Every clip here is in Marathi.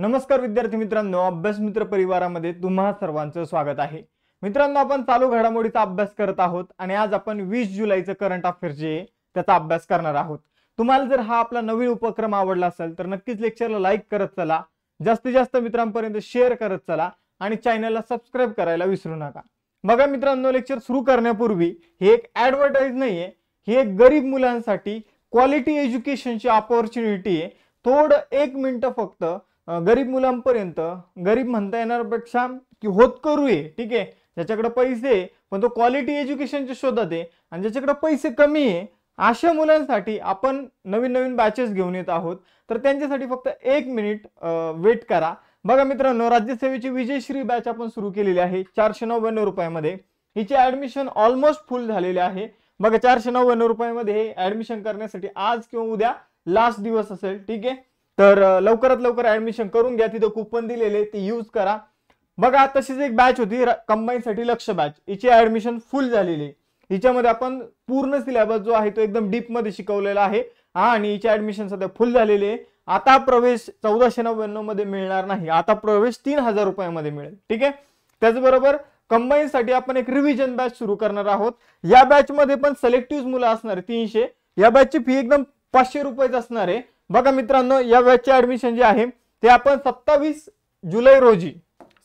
नमस्कार विद्यार्थी मित्रांनो अभ्यास मित्र परिवारामध्ये तुम्हा सर्वांचं स्वागत आहे मित्रांनो आपण चालू घडामोडीचा अभ्यास करत आहोत आणि आज आपण वीस जुलैचं करंट अफेअर जे त्याचा अभ्यास करणार आहोत तुम्हाला जर हा आपला नवीन उपक्रम आवडला असेल तर नक्कीच लेक्चरला लाईक करत चला जास्तीत जास्त मित्रांपर्यंत शेअर करत चला आणि चॅनलला सबस्क्राईब करायला विसरू नका बघा मित्रांनो लेक्चर सुरू करण्यापूर्वी हे एक ॲडव्हर्टाईज नाही आहे ही एक गरीब मुलांसाठी क्वालिटी एज्युकेशनची अपॉर्च्युनिटी आहे थोडं एक मिनटं फक्त गरीब मुलांपर्यंत गरीब म्हणता येणारपेक्षा की होत करू आहे ठीक आहे ज्याच्याकडे पैसे पण तो क्वालिटी एज्युकेशनच्या शोधात आहे आणि ज्याच्याकडे पैसे कमी आहे अशा मुलांसाठी आपण नवीन नवीन बॅचेस घेऊन येत आहोत तर त्यांच्यासाठी फक्त एक मिनिट वेट करा बघा मित्रांनो राज्यसेवेची विजयश्री बॅच आपण सुरू केलेली आहे चारशे नव्याण्णव रुपयामध्ये हिची ॲडमिशन ऑलमोस्ट फुल झालेली आहे बघा चारशे नव्याण्णव रुपयामध्ये हे ॲडमिशन करण्यासाठी आज किंवा उद्या लास्ट दिवस असेल ठीक आहे तर लवकरात लवकर ऍडमिशन करून घ्या तिथं कुपन दिलेले ते यूज करा बघा तशीच एक बॅच होती कंबाईनसाठी लक्ष बॅच हिची ऍडमिशन फुल झालेली हिच्यामध्ये आपण पूर्ण सिलेबस जो आहे तो एकदम डीप मध्ये शिकवलेला आहे आणि हिची ऍडमिशन सध्या फुल झालेली आहे आता प्रवेश चौदाशे नव्याण्णव मध्ये मिळणार नाही आता प्रवेश तीन हजार रुपयामध्ये मिळेल ठीक आहे त्याचबरोबर कंबाईन साठी आपण एक रिव्हिजन बॅच सुरू करणार आहोत या बॅच मध्ये पण सिलेक्टिव्ह मुलं असणार तीनशे या बॅचची फी एकदम पाचशे रुपयेच असणार आहे बघा मित्रांनो या बॅचचे ऍडमिशन जे आहे ते आपण सत्तावीस जुलै रोजी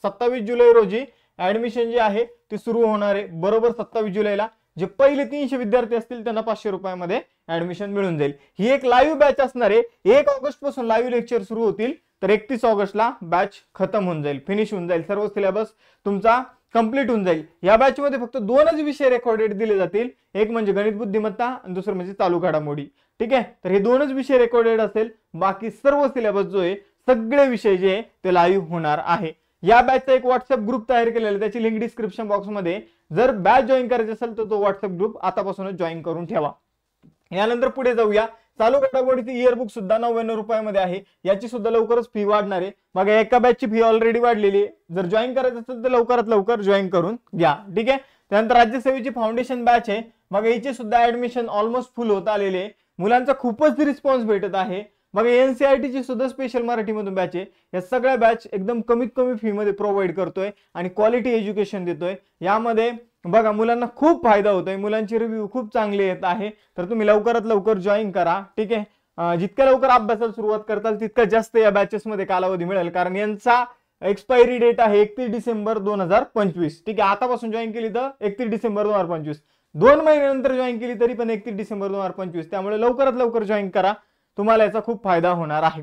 सत्तावीस जुलै रोजी ऍडमिशन जे आहे ते सुरू होणार आहे बरोबर सत्तावीस जुलैला जे पहिले तीनशे विद्यार्थी असतील त्यांना पाचशे रुपयामध्ये ऍडमिशन मिळून जाईल ही एक लाईव्ह बॅच असणार आहे एक ऑगस्ट पासून लाईव्ह लेक्चर सुरू होतील तर एकतीस ऑगस्टला बॅच खतम होऊन जाईल फिनिश होऊन जाईल सर्व सिलेबस तुमचा कम्प्लीट होऊन जाईल या बॅचमध्ये फक्त दोनच विषय रेकॉर्डेड दिले जातील एक म्हणजे गणित बुद्धिमत्ता आणि दुसरं म्हणजे चालू घडामोडी ठीक आहे तर हे दोनच विषय रेकॉर्डेड असेल बाकी सर्व सिलेबस जो आहे सगळे विषय जे ते लाईव्ह होणार आहे या बॅचचा एक व्हॉट्सअप ग्रुप तयार केलेला आहे त्याची लिंक डिस्क्रिप्शन बॉक्समध्ये जर बॅच जॉईन करायची असेल तर तो व्हॉट्सअप ग्रुप आतापासूनच जॉईन करून ठेवा यानंतर पुढे जाऊया चालू घडामोडीची इयरबुक सुद्धा नव्याण्णव रुपयामध्ये आहे याची सुद्धा लवकरच फी वाढणार आहे बघा एका बॅचची फी ऑलरेडी वाढलेली आहे जर जॉईन करायचं असेल तर लवकरात लवकर जॉईन करून घ्या ठीक आहे त्यानंतर राज्यसेवेची फाउंडेशन बॅच आहे मग याची सुद्धा ऍडमिशन ऑलमोस्ट फुल होत आलेले आहे मुलांचा खूपच रिस्पॉन्स भेटत आहे बघा एन सी आर टीची सुद्धा स्पेशल मराठीमधून बॅच आहे या सगळ्या बॅच एकदम कमीत कमी फीमध्ये प्रोव्हाइड करतोय आणि क्वालिटी एज्युकेशन देतोय यामध्ये बघा मुलांना खूप फायदा होतोय मुलांची रिव्ह्यू खूप चांगले येत आहे तर तुम्ही लवकरात लवकर जॉईन करा ठीक आहे जितक्या लवकर अभ्यासाला सुरुवात करताल तितका जास्त या बॅचेसमध्ये कालावधी मिळेल कारण यांचा एक्सपायरी डेट आहे एकतीस डिसेंबर दोन हजार पंचवीस ठीक आहे आतापासून जॉईन केली तर एकतीस डिसेंबर दोन हजार पंचवीस दोन महिन्यानंतर जॉईन केली तरी पण एकतीस डिसेंबर दोन हजार पंचवीस त्यामुळे लवकरात लवकर जॉईन करा तुम्हाला याचा खूप फायदा होणार आहे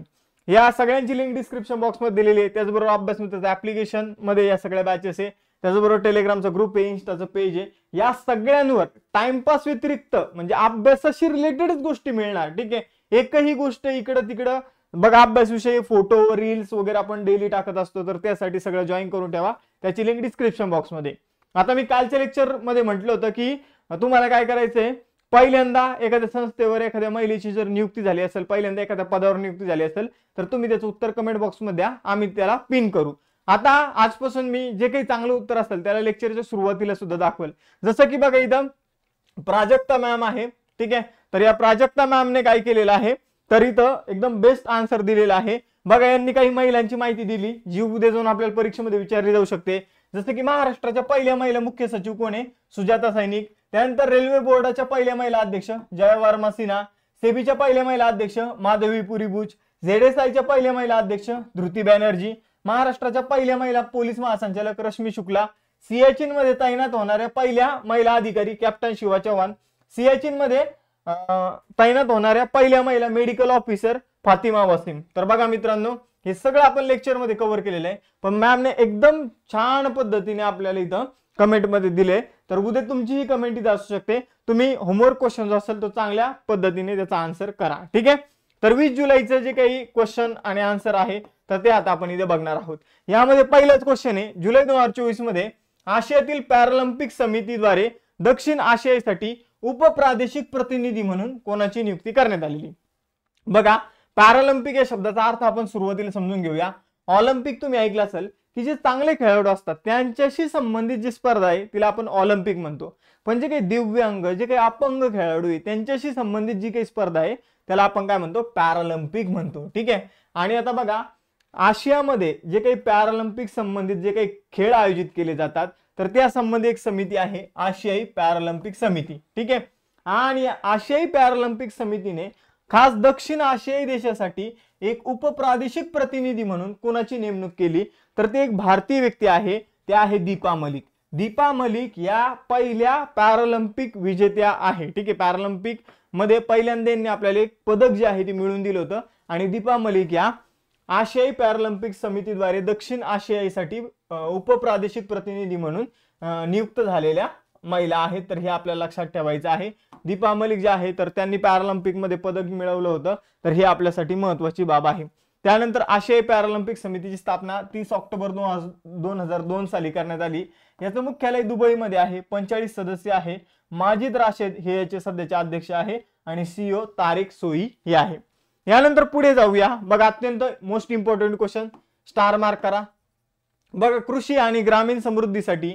या सगळ्यांची लिंक डिस्क्रिप्शन बॉक्समध्ये दिलेली आहे त्याचबरोबर अभ्यास मित्राचं ऍप्लिकेशन मध्ये या सगळ्या बॅचेस आहे त्याचबरोबर टेलिग्रामचं ग्रुप आहे इन्स्टाचं पेज आहे या सगळ्यांवर टाइमपास व्यतिरिक्त म्हणजे अभ्यासाशी रिलेटेडच गोष्टी मिळणार ठीक आहे एकही गोष्ट इकडं तिकडं बघा अभ्यासविषयी फोटो रील्स वगैरे आपण डेली टाकत असतो तर त्यासाठी सगळं जॉईन करून ठेवा त्याची लिंक डिस्क्रिप्शन बॉक्समध्ये आता मी कालच्या लेक्चरमध्ये म्हटलं होतं की तुम्हाला काय करायचंय पहिल्यांदा एखाद्या संस्थेवर एखाद्या महिलेची जर नियुक्ती झाली असेल पहिल्यांदा एखाद्या पदावर नियुक्ती झाली असेल तर तुम्ही त्याचं उत्तर कमेंट बॉक्समध्ये द्या आम्ही त्याला पिन करू आता आजपासून मी जे काही चांगलं उत्तर असेल त्याला लेक्चरच्या सुरुवातीला सुद्धा दाखवेल जसं की बघा इथं प्राजक्ता मॅम आहे ठीक आहे तर या प्राजक्ता मॅमने काय केलेलं आहे तर इथं एकदम बेस्ट आन्सर दिलेला आहे बघा यांनी काही महिलांची माहिती दिली जी उद्या जाऊन आपल्याला परीक्षेमध्ये विचारली जाऊ शकते जसं की महाराष्ट्राच्या पहिल्या महिला मुख्य सचिव कोण आहे सुजाता सैनिक त्यानंतर रेल्वे बोर्डाच्या पहिल्या महिला अध्यक्ष जय वर्मा सिन्हा सेबीच्या पहिल्या महिला अध्यक्ष माधवी पुरी भुज झेडेसाईच्या पहिल्या महिला अध्यक्ष धृती बॅनर्जी महाराष्ट्राच्या पहिल्या महिला पोलीस महासंचालक रश्मी शुक्ला सियाचीन मध्ये तैनात होणाऱ्या पहिल्या महिला अधिकारी कॅप्टन शिवा चव्हाण सियाचीन मध्ये तैनात होणाऱ्या पहिल्या महिला मेडिकल ऑफिसर फातिमा वासिम तर बघा मित्रांनो हे सगळं आपण लेक्चरमध्ये कव्हर केलेलं आहे पण मॅमने एकदम छान पद्धतीने आपल्याला इथं कमेंटमध्ये दिले तर उद्या ही कमेंट इथे असू शकते तुम्ही होमवर्क क्वेश्चन जो असेल तो चांगल्या पद्धतीने त्याचा आन्सर करा ठीक आहे तर वीस जुलैचं जे काही क्वेश्चन आणि आन्सर आहे तर ते आता आपण इथे बघणार आहोत यामध्ये पहिलंच क्वेश्चन आहे जुलै दोन हजार चोवीस मध्ये आशियातील पॅरालिम्पिक समितीद्वारे दक्षिण आशियासाठी उपप्रादेशिक प्रतिनिधी म्हणून कोणाची नियुक्ती करण्यात आलेली बघा पॅरालिम्पिक या शब्दाचा अर्थ आपण सुरुवातीला समजून घेऊया ऑलिम्पिक तुम्ही ऐकलं असेल की जे चांगले खेळाडू असतात त्यांच्याशी संबंधित जी स्पर्धा आहे तिला आपण ऑलिम्पिक म्हणतो पण जे काही दिव्यांग जे काही अपंग खेळाडू आहे त्यांच्याशी संबंधित जी काही स्पर्धा आहे त्याला आपण काय म्हणतो पॅरालिम्पिक म्हणतो ठीक आहे आणि आता बघा आशियामध्ये जे काही पॅरालिम्पिक संबंधित जे काही खेळ आयोजित केले जातात तर त्या संबंधी एक समिती आहे आशियाई पॅरालिम्पिक समिती ठीक आहे आणि आशियाई पॅरालिम्पिक समितीने खास दक्षिण आशियाई देशासाठी एक उपप्रादेशिक प्रतिनिधी म्हणून कोणाची नेमणूक केली तर ते एक भारतीय व्यक्ती आहे त्या आहे दीपा मलिक दीपा मलिक या पहिल्या पॅरालिम्पिक विजेत्या आहे ठीक आहे पॅरालिम्पिक मध्ये पहिल्यांदा आपल्याला एक पदक जे आहे ते मिळून दिलं होतं आणि दीपा मलिक या आशियाई पॅरालिम्पिक समितीद्वारे दक्षिण आशियाईसाठी उपप्रादेशिक प्रतिनिधी म्हणून नियुक्त झालेल्या महिला आहेत तर हे आपल्याला लक्षात ठेवायचं आहे दीपा मलिक जे आहे तर त्यांनी पॅरालिम्पिकमध्ये पदक मिळवलं होतं तर हे आपल्यासाठी महत्वाची बाब आहे त्यानंतर आशियाई पॅरालिम्पिक समितीची स्थापना तीस ऑक्टोबर दोन हजार दोन साली करण्यात आली याचं मुख्यालय दुबईमध्ये आहे पंचाळीस सदस्य आहे माजिद राशेद हे याचे सध्याचे अध्यक्ष आहे आणि सीईओ e तारेख सोई हे आहे यानंतर पुढे जाऊया बघा अत्यंत most important question star mark करा बघा कृषी आणि ग्रामीण समृद्धीसाठी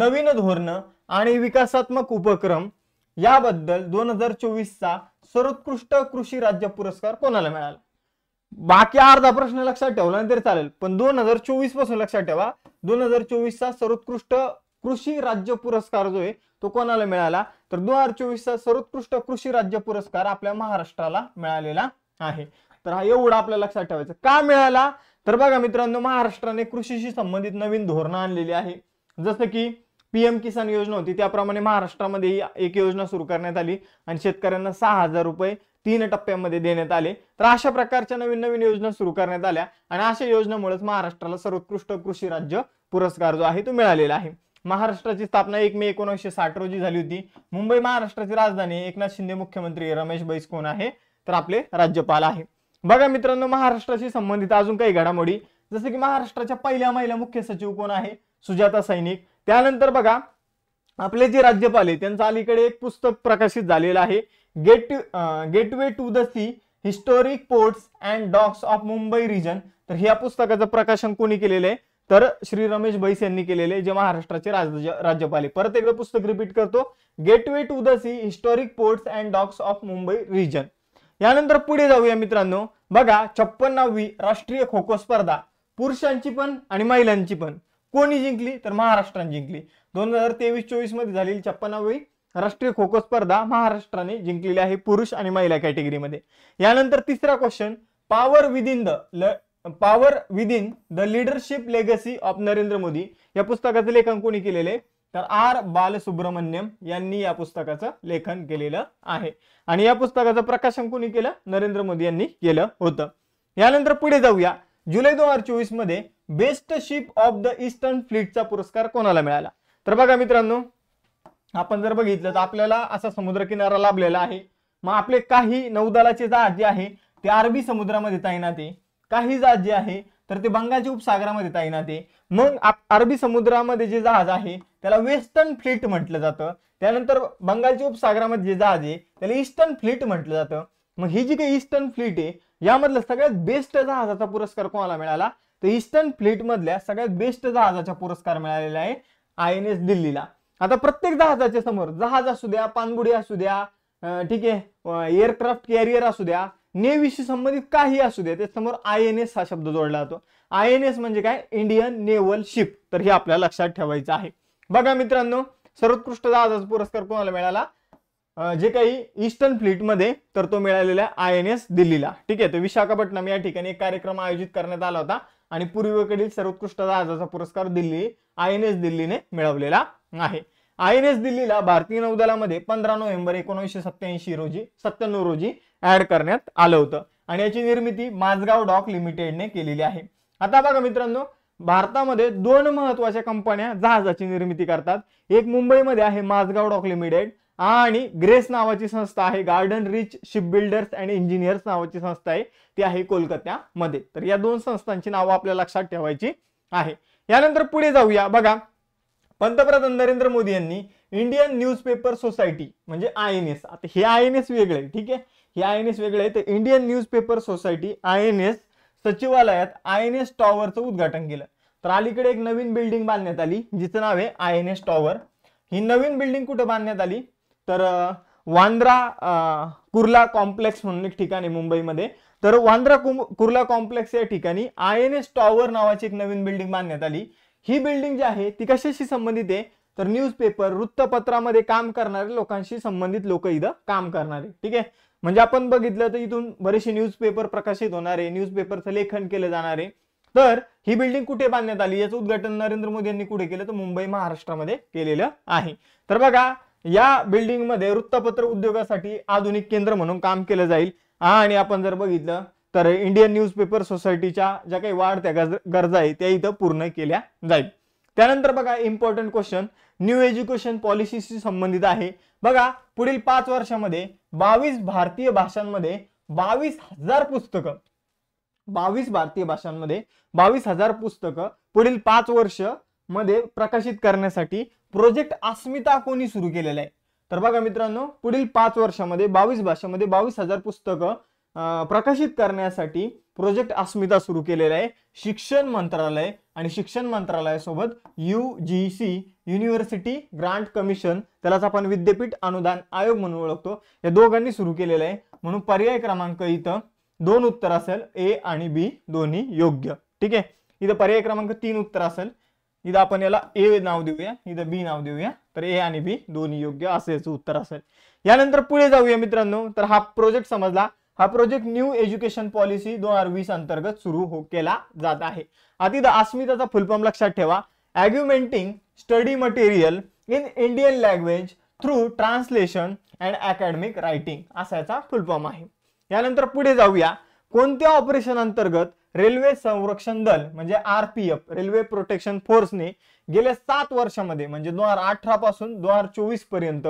नवीन धोरण आणि विकासात्मक उपक्रम याबद्दल दोन हजार चोवीसचा सर्वोत्कृष्ट कृषी राज्य पुरस्कार कोणाला मिळाला बाकी अर्धा प्रश्न लक्षात ठेवला तरी चालेल पण दोन हजार चोवीस पासून लक्षात ठेवा दोन हजार चोवीसचा सर्वोत्कृष्ट कृषी राज्य पुरस्कार जो आहे तो कोणाला मिळाला तर दोन हजार चोवीसचा सर्वोत्कृष्ट कृषी राज्य पुरस्कार आपल्या महाराष्ट्राला मिळालेला आहे तर हा एवढा आपल्या लक्षात ठेवायचं का मिळाला तर बघा मित्रांनो महाराष्ट्राने कृषीशी संबंधित नवीन धोरणं आणलेली आहे जसं की पीएम किसान योजना होती त्याप्रमाणे महाराष्ट्रामध्ये एक योजना सुरू करण्यात आली आणि शेतकऱ्यांना सहा हजार रुपये तीन टप्प्यामध्ये देण्यात आले तर अशा प्रकारच्या नवीन नवीन योजना सुरू करण्यात आल्या आणि अशा योजनेमुळेच महाराष्ट्राला सर्वोत्कृष्ट कृषी राज्य पुरस्कार जो आहे तो मिळालेला आहे महाराष्ट्राची स्थापना एक मे एकोणीसशे साठ रोजी झाली होती मुंबई महाराष्ट्राची राजधानी एकनाथ शिंदे मुख्यमंत्री रमेश बैस कोण आहे तर आपले राज्यपाल आहे बघा मित्रांनो महाराष्ट्राशी संबंधित अजून काही घडामोडी जसं की महाराष्ट्राच्या पहिल्या महिला मुख्य सचिव कोण आहे सुजाता सैनिक त्यानंतर बघा आपले जे राज्यपाल आहे त्यांचं अलीकडे एक पुस्तक प्रकाशित झालेलं आहे gate gateway to the sea historic ports and docks of Mumbai region तर ह्या पुस्तकाचं प्रकाशन कोणी केलेलं आहे तर श्री रमेश बैस यांनी केलेले जे महाराष्ट्राचे राज्यपाल परत एकदा पुस्तक रिपीट करतो gateway to the sea historic ports and docks of Mumbai region यानंतर पुढे जाऊया मित्रांनो बघा छप्पन्नावी राष्ट्रीय खो खो स्पर्धा पुरुषांची पण आणि महिलांची पण कोणी जिंकली तर महाराष्ट्राने जिंकली दोन हजार तेवीस चोवीस मध्ये झालेली छप्पनावी राष्ट्रीय खो खो स्पर्धा महाराष्ट्राने जिंकलेली आहे पुरुष आणि महिला कॅटेगरीमध्ये यानंतर तिसरा question power within the power within the leadership legacy of Narendra Modi या पुस्तकाचं लेखन कोणी केलेले तर आर बालसुब्रमण्यम यांनी या पुस्तकाचं लेखन केलेलं आहे आणि या पुस्तकाचं प्रकाशन कोणी केलं नरेंद्र मोदी यांनी केलं होतं यानंतर पुढे जाऊया जुलै दोन हजार चोवीस मध्ये best ship of the eastern फ्लीटचा पुरस्कार कोणाला मिळाला तर बघा मित्रांनो आपण जर बघितलं तर आपल्याला असा समुद्रकिनारा लाभलेला आहे मग आपले काही नौदलाचे जहाज जे आहे ते अरबी समुद्रामध्ये तैनात आहे काही जहाज जे आहे तर ते बंगालच्या उपसागरामध्ये तैनात आहे मग अरबी समुद्रामध्ये जे जहाज आहे त्याला वेस्टर्न फ्लीट म्हटलं जातं त्यानंतर बंगालच्या उपसागरामध्ये जे जहाज आहे त्याला ईस्टर्न फ्लीट म्हटलं जातं मग ही जी काही ईस्टर्न फ्लीट आहे यामधला सगळ्यात बेस्ट जहाजाचा पुरस्कार कोणाला मिळाला तर ईस्टर्न फ्लीट मधल्या सगळ्यात बेस्ट जहाजाचा पुरस्कार मिळालेला आहे आय एन एस दिल्लीला आता प्रत्येक जहाजाच्या समोर जहाज असू द्या पानबुडी असू द्या ठीक आहे एअरक्राफ्ट कॅरियर असू द्या नेव्हीशी संबंधित काही असू द्या समोर आय एन एस हा शब्द जोडला जातो आय एन एस म्हणजे काय इंडियन नेव्हल शिप तर हे आपल्याला लक्षात ठेवायचं आहे बघा मित्रांनो सर्वोत्कृष्ट जहाजाचा पुरस्कार कोणाला मिळाला जे काही ईस्टर्न फ्लीटमध्ये तर तो मिळालेला आय एन एस दिल्लीला ठीक आहे तर विशाखापट्टणम या ठिकाणी एक कार्यक्रम आयोजित करण्यात आला होता आणि पूर्वेकडील सर्वोत्कृष्ट जहाजाचा पुरस्कार दिल्ली आय एन एस दिल्लीने मिळवलेला आहे आय एन एस दिल्लीला भारतीय नौदलामध्ये पंधरा नोव्हेंबर एकोणीसशे सत्याऐंशी रोजी सत्त्याण्णव रोजी ऍड करण्यात आलं होतं आणि याची निर्मिती माझगाव डॉक लिमिटेडने केलेली आहे आता बघा मित्रांनो भारतामध्ये दोन महत्वाच्या कंपन्या जहाजाची निर्मिती करतात एक मुंबईमध्ये आहे माझगाव डॉक लिमिटेड आणि ग्रेस नावाची संस्था आहे garden reach ship builders and engineers नावाची संस्था आहे ती आहे कोलकात्यामध्ये तर या दोन संस्थांची नावं आपल्या लक्षात ठेवायची आहे यानंतर पुढे जाऊया बघा पंतप्रधान नरेंद्र मोदी यांनी इंडियन न्यूजपेपर सोसायटी म्हणजे आय एन एस आता हे आय एन एस वेगळे आहे ठीक आहे हे आय एन एस वेगळे आहे तर Indian newspaper society I N S सचिवालयात आय एन एस टॉवरचं उद्घाटन केलं तर अलीकडे एक नवीन बिल्डिंग बांधण्यात आली जिचं नाव आहे आय एन एस टॉवर ही नवीन बिल्डिंग कुठं बांधण्यात आली तर वांद्रा कुर्ला कॉम्प्लेक्स म्हणून एक ठिकाणी मुंबईमध्ये तर वांद्रा कुर्ला कॉम्प्लेक्स या ठिकाणी आय एन एस टॉवर नावाची एक नवीन बिल्डिंग बांधण्यात आली ही बिल्डिंग जी आहे ती कशाशी संबंधित आहे तर न्यूजपेपर वृत्तपत्रामध्ये काम करणारे लोकांशी संबंधित लोक इथं काम करणारे ठीक आहे म्हणजे आपण बघितलं तर इथून बरेचसे न्यूजपेपर प्रकाशित होणार आहे न्यूजपेपरचं लेखन केलं जाणार आहे तर ही बिल्डिंग कुठे बांधण्यात आली याचं उद्घाटन नरेंद्र मोदी यांनी कुठे केलं तर मुंबई महाराष्ट्रामध्ये केलेलं आहे तर बघा या बिल्डिंगमध्ये वृत्तपत्र उद्योगासाठी आधुनिक केंद्र म्हणून काम केलं जाईल आणि आपण जर बघितलं तर इंडियन न्यूजपेपर सोसायटीच्या ज्या काही वाढत्या गरजा आहे त्या इथं पूर्ण केल्या जाईल त्यानंतर बघा इम्पॉर्टंट क्वेश्चन न्यू एज्युकेशन पॉलिसीशी संबंधित आहे बघा पुढील पाच वर्षामध्ये बावीस भारतीय भाषांमध्ये बावीस हजार पुस्तकं बावीस भारतीय भाषांमध्ये बावीस हजार पुस्तकं पुढील पाच वर्ष मध्ये प्रकाशित करण्यासाठी प्रोजेक्ट अस्मिता कोणी सुरू केलेला आहे तर बघा मित्रांनो पुढील पाच वर्षामध्ये बावीस भाषामध्ये बावीस हजार पुस्तकं प्रकाशित करण्यासाठी प्रोजेक्ट अस्मिता सुरू केलेला आहे शिक्षण मंत्रालय आणि शिक्षण मंत्रालयासोबत U G C university grant commission त्यालाच आपण विद्यापीठ अनुदान आयोग म्हणून ओळखतो या दोघांनी सुरू केलेलं आहे म्हणून पर्याय क्रमांक इथं दोन उत्तर असेल ए आणि बी दोन्ही योग्य ठीक आहे इथं पर्याय क्रमांक तीन उत्तर असेल इथं आपण याला ए नाव देऊया इथं बी नाव देऊया तर ए आणि बी दोन्ही योग्य असं उत्तर असेल यानंतर पुढे जाऊया मित्रांनो तर हा प्रोजेक्ट समजला हा प्रोजेक्ट न्यू एज्युकेशन पॉलिसी दोन हजार वीस अंतर्गत सुरू हो केला जात आहे आता अतिदा अस्मिताचा फुलफॉर्म लक्षात ठेवा augmenting study material in Indian language through translation and academic writing असा याचा फुलफॉर्म आहे यानंतर पुढे जाऊया कोणत्या ऑपरेशन अंतर्गत रेल्वे संरक्षण दल म्हणजे आरपीएफ रेल्वे प्रोटेक्शन फोर्सने गेल्या सात वर्षामध्ये म्हणजे दोन हजार अठरा पासून दोन हजार चोवीस पर्यंत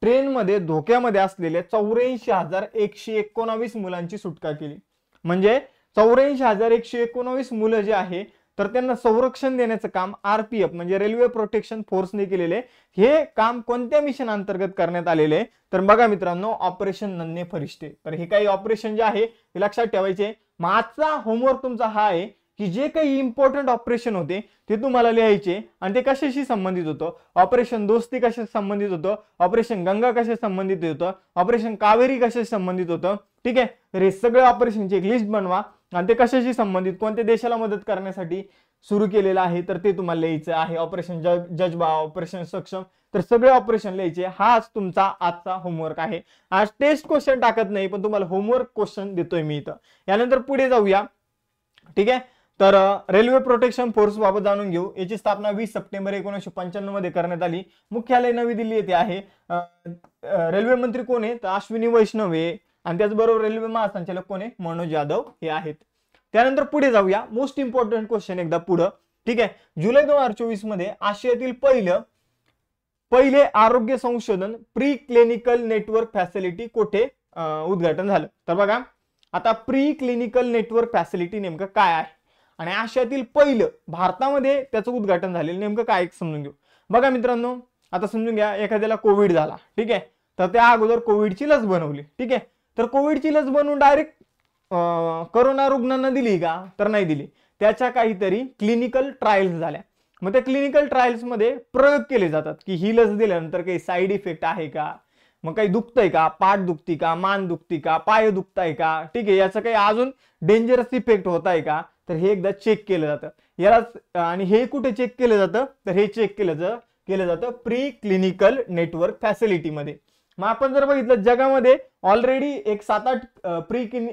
ट्रेनमध्ये धोक्यामध्ये असलेल्या चौऱ्याऐंशी हजार एकशे एकोणावीस मुलांची सुटका केली म्हणजे चौऱ्याऐंशी हजार एकशे एकोणावीस मुलं जे आहे तर त्यांना संरक्षण देण्याचं काम आरपीएफ म्हणजे रेल्वे प्रोटेक्शन फोर्सने केलेले हे काम कोणत्या मिशन अंतर्गत करण्यात आलेले तर बघा मित्रांनो ऑपरेशन नन्हे फरिश्ते तर हे काही ऑपरेशन जे आहे हे लक्षात ठेवायचे माझा होमवर्क तुमचा हा आहे की जे काही इम्पॉर्टंट ऑपरेशन होते ते तुम्हाला लिहायचे आणि ते कशाशी संबंधित होतं ऑपरेशन दोस्ती कशा संबंधित होतं ऑपरेशन गंगा कशा संबंधित होतं ऑपरेशन कावेरी कशाशी संबंधित होतं ठीक आहे हे सगळे ऑपरेशनची एक लिस्ट बनवा आणि ते कशाशी संबंधित कोणत्या देशाला मदत करण्यासाठी सुरू केलेलं आहे तर ते तुम्हाला लिहायचं आहे ऑपरेशन जज जजबा ऑपरेशन सक्षम तर सगळे ऑपरेशन लिहायचे हाच तुमचा आजचा होमवर्क आहे आज टेस्ट क्वेश्चन टाकत नाही पण तुम्हाला होमवर्क क्वेश्चन देतोय मी इथं यानंतर पुढे जाऊया ठीक आहे तर रेल्वे प्रोटेक्शन फोर्स बाबत जाणून घेऊ याची स्थापना वीस सप्टेंबर एकोणीसशे पंच्याण्णव मध्ये करण्यात आली मुख्यालय नवी दिल्ली येथे आहे रेल्वे मंत्री कोण आहे तर अश्विनी वैष्णव आहे आणि त्याचबरोबर रेल्वे महासंचालक कोण आहे मनोज यादव हे आहेत त्यानंतर पुढे जाऊया मोस्ट इम्पॉर्टंट क्वेश्चन एकदा पुढं ठीक आहे जुलै दोन हजार चोवीस मध्ये आशियातील पहिलं पहिले आरोग्य संशोधन प्री क्लिनिकल नेटवर्क फॅसिलिटी कुठे उद्घाटन झालं तर बघा आता प्री क्लिनिकल नेटवर्क फॅसिलिटी नेमकं काय आहे आणि आशियातील पहिलं भारतामध्ये त्याचं उद्घाटन झालेलं नेमकं काय समजून घेऊ बघा मित्रांनो आता समजून घ्या एखाद्याला कोविड झाला ठीक आहे तर त्या अगोदर कोविडची लस बनवली ठीक आहे तर कोविडची लस बनवून डायरेक्ट करोना रुग्णांना दिली का तर नाही दिली त्याच्या काहीतरी क्लिनिकल ट्रायल्स झाल्या मग त्या क्लिनिकल ट्रायल्समध्ये प्रयोग केले जातात की ही लस दिल्यानंतर काही साईड इफेक्ट आहे का मग काही दुखतंय का पाठ दुखती का मान दुखती का पाय दुखताय का ठीक आहे याचं काही अजून डेंजरस इफेक्ट होत आहे का तर हे एकदा चेक केलं जातं याला आणि हे कुठे चेक केलं जातं तर हे चेक केलं जातं केलं जातं प्री क्लिनिकल नेटवर्क फॅसिलिटीमध्ये मग आपण जर बघितलं जगामध्ये ऑलरेडी एक सात आठ प्री क्लि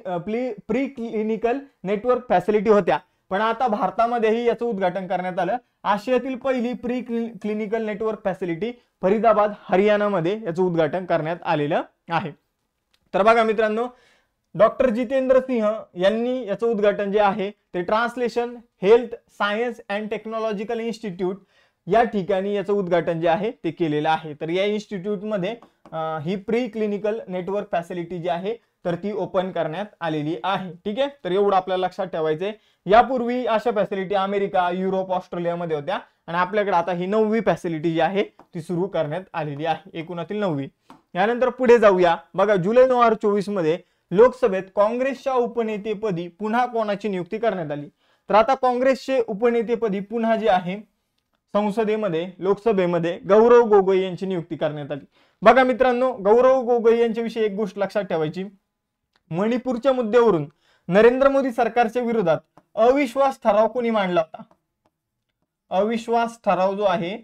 प्री क्लिनिकल नेटवर्क फॅसिलिटी होत्या पण आता भारतामध्येही याचं उद्घाटन करण्यात आलं आशियातील पहिली pre clinical network facility Faridabad हरियाणामध्ये याचं उद्घाटन करण्यात आलेलं आहे तर बघा मित्रांनो डॉक्टर जितेंद्र सिंह यांनी याचं उद्घाटन जे आहे ते translation health science and technological institute या ठिकाणी याचं उद्घाटन जे आहे ते केलेलं आहे तर या इन्स्टिट्यूटमध्ये ही प्री क्लिनिकल नेटवर्क फॅसिलिटी जी आहे तर ती ओपन करण्यात आलेली आहे ठीक आहे तर एवढं आपल्याला लक्षात ठेवायचंय यापूर्वी अशा फॅसिलिटी अमेरिका युरोप ऑस्ट्रेलियामध्ये होत्या आणि आपल्याकडे आता ही नववी फॅसिलिटी जी आहे ती सुरू करण्यात आलेली आहे एकोणातील नववी यानंतर पुढे जाऊया बघा जुलै दोन हजार चोवीस मध्ये लोकसभेत काँग्रेसच्या उपनेतेपदी पुन्हा कोणाची नियुक्ती करण्यात आली तर आता काँग्रेसचे उपनेतेपदी पुन्हा जे आहे संसदेमध्ये लोकसभेमध्ये गौरव गोगोई यांची नियुक्ती करण्यात आली बघा मित्रांनो गौरव गोगोई यांच्याविषयी एक गोष्ट लक्षात ठेवायची मणिपूरच्या मुद्द्यावरून नरेंद्र मोदी सरकारच्या विरोधात अविश्वास ठराव कोणी मांडला होता अविश्वास ठराव जो आहे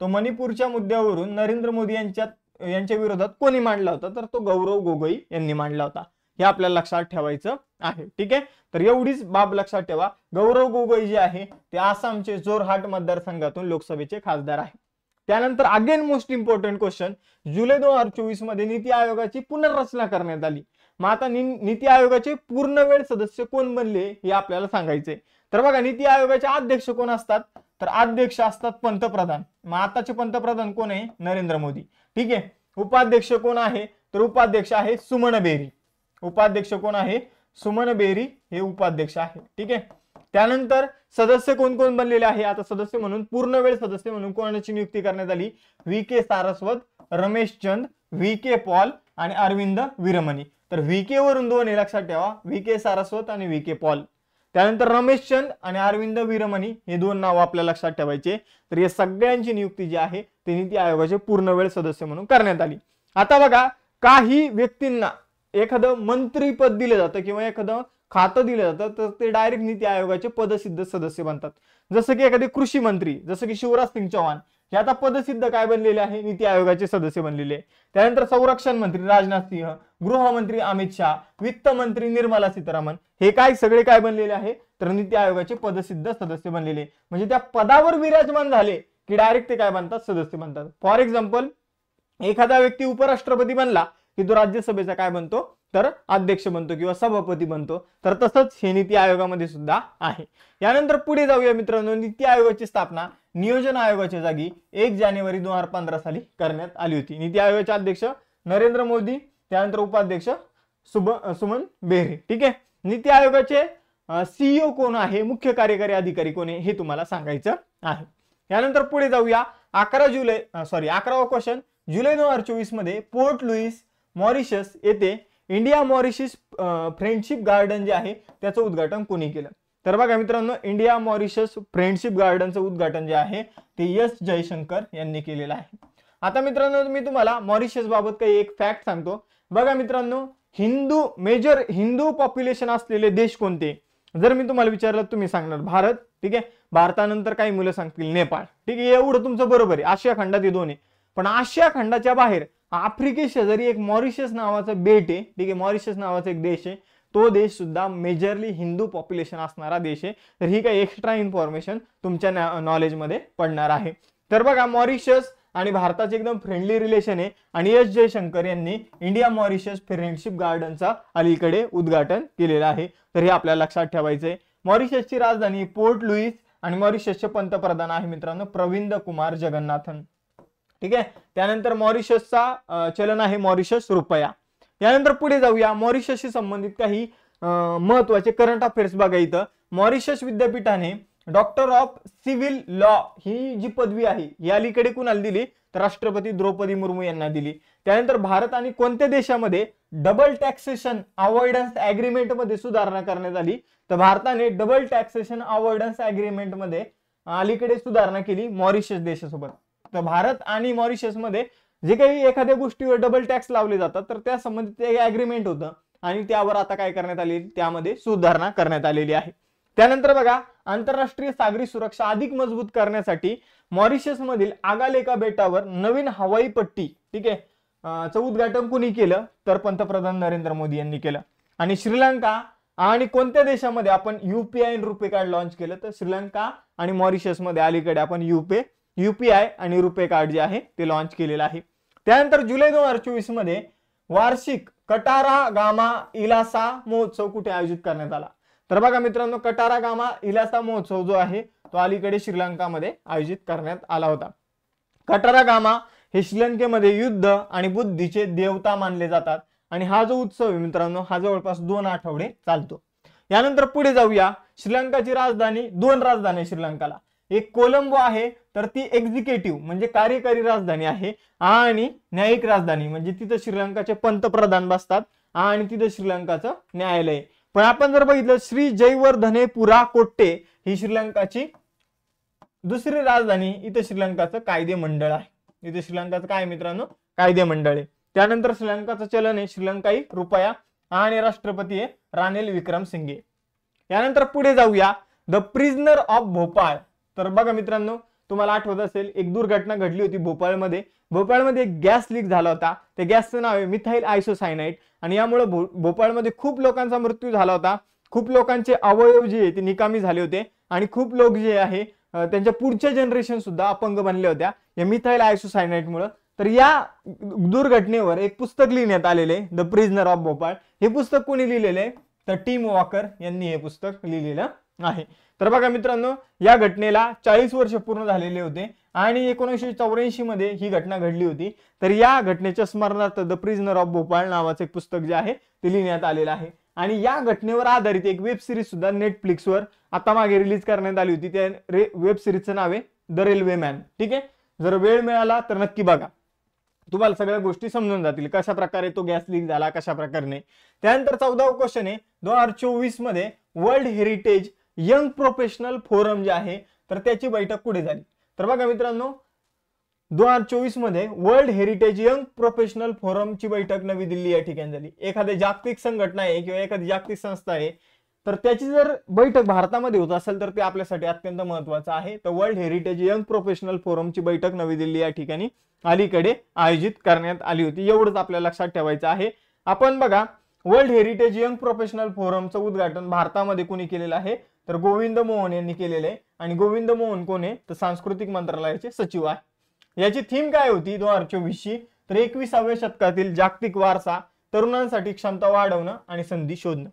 तो मणिपूरच्या मुद्द्यावरून नरेंद्र मोदी यांच्या यांच्या विरोधात कोणी मांडला होता तर तो गौरव गोगोई यांनी मांडला होता हे आपल्याला लक्षात ठेवायचं आहे ठीक आहे तर एवढीच बाब लक्षात ठेवा गौरव गोगोई जे आहे ते आसामचे जोरहाट मतदारसंघातून लोकसभेचे खासदार आहे त्यानंतर अगेन मोस्ट इम्पॉर्टंट क्वेश्चन जुलै दोन हजार चोवीस मध्ये नीती आयोगाची पुनर्रचना करण्यात आली मग आता नीती आयोगाचे पूर्ण वेळ सदस्य कोण बनले हे आपल्याला सांगायचे तर बघा नीती आयोगाचे अध्यक्ष कोण असतात तर अध्यक्ष असतात पंतप्रधान मग आताचे पंतप्रधान कोण आहे नरेंद्र मोदी ठीक आहे उपाध्यक्ष कोण आहे तर उपाध्यक्ष आहे सुमन बेरी उपाध्यक्ष कोण आहे सुमन बेरी हे उपाध्यक्ष आहे ठीक आहे त्यानंतर सदस्य कोण कोण बनलेले आहे आता सदस्य म्हणून पूर्ण वेळ सदस्य म्हणून कोणाची नियुक्ती करण्यात आली V K Saraswat Ramesh Chand V K Paul आणि अरविंद विरमणी तर व्ही के वरून दोन हे लक्षात ठेवा व्ही के सारस्वत आणि व्ही के पॉल त्यानंतर रमेश चंद आणि अरविंद विरमणी हे दोन नाव आपल्या लक्षात ठेवायचे तर या सगळ्यांची नियुक्ती जी आहे ती नीती आयोगाचे पूर्ण वेळ सदस्य म्हणून करण्यात आली आता बघा काही व्यक्तींना एखादं मंत्रीपद दिलं जातं किंवा एखादं खातं दिलं जातं तर ते डायरेक्ट नीती आयोगाचे पदसिद्ध सदस्य बनतात जसं की एखादे कृषी मंत्री जसं की शिवराज सिंग चौहान हे आता पदसिद्ध काय बनलेले आहे नीती आयोगाचे सदस्य बनलेले त्यानंतर संरक्षण मंत्री राजनाथ सिंह गृहमंत्री अमित शाह वित्त मंत्री निर्मला सीतारामन हे काय सगळे काय बनलेले आहे तर नीती आयोगाचे पदसिद्ध सदस्य बनलेले म्हणजे त्या पदावर विराजमान झाले की डायरेक्ट ते काय बनतात सदस्य बनतात फॉर एक्झाम्पल एखादा व्यक्ती उपराष्ट्रपती बनला की तो राज्यसभेचा काय बनतो तर अध्यक्ष बनतो किंवा सभापती बनतो तर तसंच हे नीती आयोगामध्ये सुद्धा आहे यानंतर पुढे जाऊया मित्रांनो नीती आयोगाची स्थापना नियोजन आयोगाच्या जागी एक जानेवारी दोन हजार पंधरा साली करण्यात आली होती नीती आयोगाचे अध्यक्ष नरेंद्र मोदी त्यानंतर उपाध्यक्ष सुब सुमन बेहरे ठीक आहे नीती आयोगाचे सीईओ e कोण आहे मुख्य कार्यकारी अधिकारी कोण आहे हे तुम्हाला सांगायचं आहे यानंतर पुढे जाऊया अकरा जुलै सॉरी अकरावा क्वेश्चन जुलै दोन हजार चोवीस मध्ये पोर्ट लुईस मॉरिशस येथे इंडिया मॉरिशस फ्रेंडशिप गार्डन जे आहे त्याचं उद्घाटन कोणी केलं तर बघा मित्रांनो इंडिया मॉरिशस फ्रेंडशिप गार्डनचं उद्घाटन जे आहे ते यस जयशंकर यांनी केलेलं आहे आता मित्रांनो मी तुम्हाला मॉरिशस बाबत काही एक फॅक्ट सांगतो बघा मित्रांनो हिंदू मेजर हिंदू पॉप्युलेशन असलेले देश कोणते जर मी तुम्हाला विचारलं तुम्ही सांगणार भारत ठीक आहे भारतानंतर काही मुलं सांगतील नेपाळ ठीक आहे एवढं तुमचं बरोबर आहे आशिया खंडात हे दोन्ही पण आशिया खंडाच्या बाहेर आफ्रिके शेजारी एक मॉरिशस नावाचा बेट आहे ठीक आहे मॉरिशस नावाचा एक देश आहे तो देश सुद्धा मेजरली हिंदू पॉप्युलेशन असणारा देश आहे तर ही काही एक्स्ट्रा इन्फॉर्मेशन तुमच्या नॉलेजमध्ये पडणार आहे तर बघा मॉरिशस आणि भारताचे एकदम फ्रेंडली रिलेशन आहे आणि एस जयशंकर यांनी इंडिया मॉरिशस फ्रेंडशिप गार्डनचा अलीकडे उद्घाटन केलेलं आहे तर हे आपल्याला लक्षात ठेवायचं आहे मॉरिशसची राजधानी पोर्ट लुईस आणि मॉरिशसचे पंतप्रधान आहे मित्रांनो प्रविंद कुमार जगन्नाथन ठीक आहे त्यानंतर मॉरिशसचा चलन आहे मॉरिशस रुपया त्यानंतर पुढे जाऊया मॉरिशसशी संबंधित काही महत्वाचे करंट अफेअर्स बघा इथं मॉरिशस विद्यापीठाने डॉक्टर ऑफ सिव्हिल लॉ ही जी पदवी आहे ही अलीकडे कुणाला दिली तर राष्ट्रपती द्रौपदी मुर्मू यांना दिली त्यानंतर भारत आणि कोणत्या देशामध्ये डबल टॅक्सेशन अवॉइडन्स मध्ये सुधारणा करण्यात आली तर भारताने डबल टॅक्सेशन अवॉइडन्स मध्ये अलीकडे सुधारणा केली मॉरिशस देशासोबत तर भारत आणि मॉरिशसमध्ये जे काही एखाद्या गोष्टीवर डबल टॅक्स लावले जातात तर त्या संबंधित अग्रीमेंट होतं आणि त्यावर आता काय करण्यात आले त्यामध्ये सुधारणा करण्यात आलेली आहे त्यानंतर बघा आंतरराष्ट्रीय सागरी सुरक्षा अधिक मजबूत करण्यासाठी मॉरिशस मधील आगालेका बेटावर नवीन हवाई पट्टी ठीक आहे उद्घाटन कोणी केलं तर पंतप्रधान नरेंद्र मोदी यांनी केलं आणि श्रीलंका आणि कोणत्या देशामध्ये आपण युपीआय रुपे कार्ड लॉन्च केलं तर श्रीलंका आणि मॉरिशस मध्ये अलीकडे आपण युपे युपीआय आणि रुपे कार्ड जे आहे ते लॉन्च केलेलं आहे त्यानंतर जुलै दोन हजार चोवीस मध्ये वार्षिक कटारा गामा इलासा महोत्सव कुठे आयोजित करण्यात आला तर बघा मित्रांनो कटारा गामा इलासा महोत्सव जो आहे तो अलीकडे श्रीलंकामध्ये आयोजित करण्यात आला होता कटारा गामा हे श्रीलंकेमध्ये युद्ध आणि बुद्धीचे देवता मानले जातात आणि हा जो उत्सव आहे मित्रांनो हा जवळपास दोन आठवडे चालतो यानंतर पुढे जाऊया श्रीलंकाची राजधानी दोन राजधानी श्रीलंकाला एक कोलंबो आहे तर ती एक्झिक्युटिव्ह म्हणजे कार्यकारी राजधानी आहे आणि न्यायिक राजधानी म्हणजे तिथं श्रीलंकाचे पंतप्रधान बसतात आणि तिथं श्रीलंकाचं न्यायालय पण आपण जर बघितलं श्री जयवर्धने पुरा कोट्टे ही श्रीलंकाची दुसरी राजधानी इथं श्रीलंकाचं कायदे मंडळ आहे इथं श्रीलंकाचं काय मित्रांनो कायदे मंडळ आहे त्यानंतर श्रीलंकाचं चलन आहे श्रीलंकाई रुपया आणि राष्ट्रपती आहे रानिल विक्रमसिंघे यानंतर पुढे जाऊया द प्रिझनर ऑफ भोपाळ तर बघा मित्रांनो तुम्हाला आठवत असेल एक दुर्घटना घडली होती भोपाळमध्ये भोपाळमध्ये एक गॅस लीक झाला होता त्या गॅसचं नाव आहे मिथाईल आयसोसायनाईट आणि यामुळे भोपाळमध्ये खूप लोकांचा मृत्यू झाला होता खूप लोकांचे अवयव जे ते निकामी झाले होते आणि खूप लोक जे आहे त्यांच्या पुढच्या जनरेशन सुद्धा अपंग बनल्या होत्या या मिथाईल मुळे तर या दुर्घटनेवर एक पुस्तक लिहिण्यात आलेले द प्रिझनर ऑफ भोपाळ हे पुस्तक कोणी लिहिलेलं आहे तर टीम वॉकर यांनी हे पुस्तक लिहिलेलं आहे तर बघा मित्रांनो या घटनेला चाळीस वर्ष पूर्ण झालेले होते आणि एकोणीसशे चौऱ्याऐंशी मध्ये ही घटना घडली होती तर या घटनेच्या स्मरणार्थ द प्रिझनर ऑफ भोपाळ नावाचं एक पुस्तक जे आहे ते लिहिण्यात आलेलं आहे आणि या घटनेवर आधारित एक वेब सिरीज सुद्धा नेटफ्लिक्सवर आता मागे रिलीज करण्यात आली होती त्या रे वेब सिरीजचं नाव आहे द रेल्वे मॅन ठीक आहे जर वेळ मिळाला तर नक्की बघा तुम्हाला सगळ्या गोष्टी समजून जातील कशा प्रकारे तो गॅस लीक झाला कशा प्रकारे त्यानंतर चौदा क्वेश्चन आहे दोन हजार चोवीस मध्ये world heritage young professional forum जे आहे तर त्याची बैठक कुठे झाली तर बघा मित्रांनो दोन हजार चोवीस मध्ये वर्ल्ड हेरिटेज यंग प्रोफेशनल फोरमची बैठक नवी दिल्ली या ठिकाणी झाली एखादी जागतिक संघटना आहे किंवा एखादी जागतिक संस्था आहे तर त्याची जर बैठक भारतामध्ये होत असेल तर ते आपल्यासाठी अत्यंत महत्वाचं आहे तर वर्ल्ड हेरिटेज यंग प्रोफेशनल फोरमची बैठक नवी दिल्ली या ठिकाणी अलीकडे आयोजित करण्यात आली होती एवढंच आपल्याला लक्षात ठेवायचं आहे आपण बघा वर्ल्ड हेरिटेज यंग प्रोफेशनल फोरमचं उद्घाटन भारतामध्ये कुणी केलेलं आहे तर गोविंद मोहन यांनी केलेलं आहे आणि गोविंद मोहन कोण आहे तर सांस्कृतिक मंत्रालयाचे सचिव आहे याची थीम काय होती दोन हजार चोवीसची तर एकविसाव्या शतकातील जागतिक वारसा तरुणांसाठी क्षमता वाढवणं आणि संधी शोधणं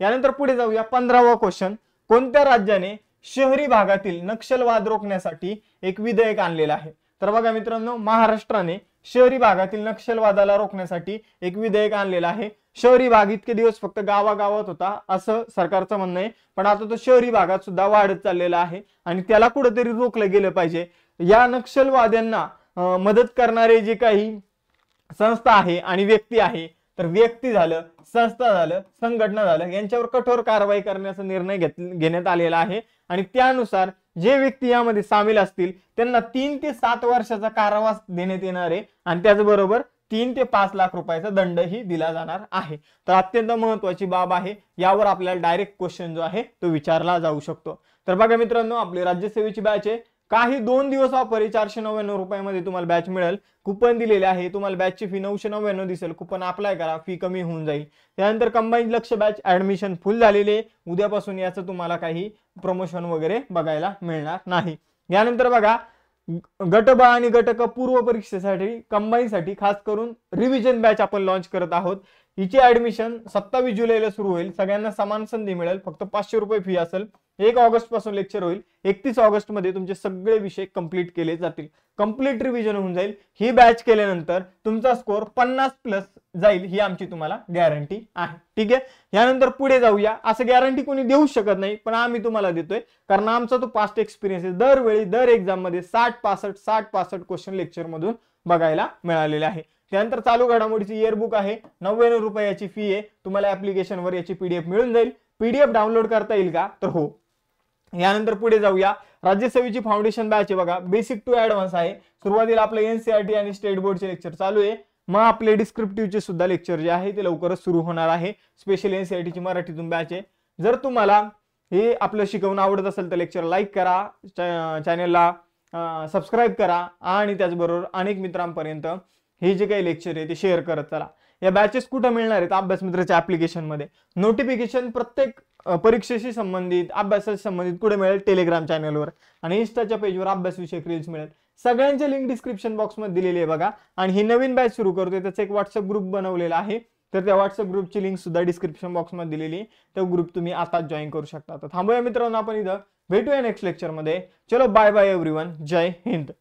यानंतर पुढे जाऊया पंधरावा क्वेश्चन कोणत्या राज्याने शहरी भागातील नक्षलवाद रोखण्यासाठी एक विधेयक आणलेलं आहे तर बघा मित्रांनो महाराष्ट्राने शहरी भागातील नक्षलवादाला रोखण्यासाठी एक विधेयक आणलेलं आहे शहरी भाग इतके दिवस फक्त गावागावात होता असं सरकारचं म्हणणं आहे पण आता तो शहरी भागात सुद्धा वाढत चाललेला आहे आणि त्याला कुठेतरी रोखलं गेलं पाहिजे या नक्षलवाद्यांना मदत करणारे जे काही संस्था आहे आणि व्यक्ती आहे तर व्यक्ती झालं संस्था झालं संघटना झालं यांच्यावर कठोर कारवाई करण्याचा निर्णय घेत घेण्यात आलेला आहे आणि त्यानुसार जे व्यक्ती यामध्ये सामील असतील त्यांना तीन ते सात वर्षाचा कारावास देण्यात येणार आहे आणि त्याचबरोबर तीन ते पाच लाख रुपयाचा दंडही दिला जाणार आहे तर अत्यंत महत्वाची बाब आहे यावर आपल्याला डायरेक्ट क्वेश्चन जो आहे तो विचारला जाऊ शकतो तर बघा मित्रांनो आपली राज्यसेवेची बॅच आहे काही दोन दिवस ऑफर चारशे नव्याण्णव रुपयामध्ये तुम्हाला बॅच मिळेल कुपन दिलेले आहे तुम्हाला बॅचची फी नऊशे नव्याण्णव दिसेल कुपन अप्लाय करा फी कमी होऊन जाईल त्यानंतर कंबाईन लक्ष बॅच ऍडमिशन फुल झालेले उद्यापासून याचं तुम्हाला काही प्रमोशन वगैरे बघायला मिळणार नाही यानंतर बघा गटबा आणि गटक पूर्व परीक्षेसाठी कंबाईनसाठी खास करून रिव्हिजन बॅच आपण लॉन्च करत आहोत हिची ऍडमिशन सत्तावीस जुलैला सुरू होईल सगळ्यांना समान संधी मिळेल फक्त पाचशे रुपये फी असेल एक ऑगस्ट पासून लेक्चर होईल एकतीस ऑगस्ट मध्ये तुमचे सगळे विषय कम्प्लीट केले जातील कम्प्लीट रिव्हिजन होऊन जाईल ही बॅच केल्यानंतर तुमचा स्कोर पन्नास प्लस जाईल ही आमची तुम्हाला गॅरंटी आहे ठीक आहे यानंतर पुढे जाऊया असं गॅरंटी कोणी देऊ शकत नाही पण आम्ही तुम्हाला देतोय कारण आमचा तो पास्ट एक्सपिरियन्स आहे दरवेळी दर एक्झाम मध्ये साठ पासष्ट साठ पासष्ट क्वेश्चन लेक्चर मधून बघायला मिळालेले आहे त्यानंतर चालू घडामोडीची इयरबुक आहे नव्याण्णव रुपयाची फी आहे तुम्हाला ऍप्लिकेशनवर याची पीडीएफ मिळून जाईल पीडीएफ डाउनलोड करता येईल का तर हो यानंतर पुढे जाऊया राज्यसेवेची फाउंडेशन बॅच आहे बघा बेसिक टू ऍडव्हान्स आहे सुरुवातीला आपलं एनसीआरटी e आणि स्टेट बोर्डचे लेक्चर चालू आहे मग आपले डिस्क्रिप्टिव्हचे सुद्धा लेक्चर जे आहे ते लवकरच सुरू होणार आहे स्पेशल e ची मराठीतून बॅच आहे जर तुम्हाला हे आपलं शिकवणं आवडत असेल तर लेक्चर लाईक करा चॅनलला सबस्क्राईब करा आणि त्याचबरोबर अनेक मित्रांपर्यंत हे जे काही लेक्चर आहे ते शेअर करत चला या बॅचेस कुठं मिळणार आहेत अभ्यास मित्राच्या ऍप्लिकेशनमध्ये नोटिफिकेशन प्रत्येक परीक्षेशी संबंधित अभ्यासाशी संबंधित कुठे मिळेल टेलिग्राम चॅनलवर आणि इन्स्टाच्या पेजवर अभ्यासविषयक रील्स मिळेल सगळ्यांचे लिंक डिस्क्रिप्शन बॉक्समध्ये दिलेली आहे बघा आणि ही नवीन बॅच सुरू करतोय त्याचा एक व्हॉट्सअप ग्रुप बनवलेला आहे तर त्या व्हॉट्सअप ग्रुपची लिंक सुद्धा डिस्क्रिप्शन बॉक्समध्ये दिलेली आहे तो ग्रुप तुम्ही आता जॉईन करू शकता तर थांबूया मित्रांनो आपण इथं भेटूया नेक्स्ट लेक्चरमध्ये चलो बाय बाय एव्हरी जय हिंद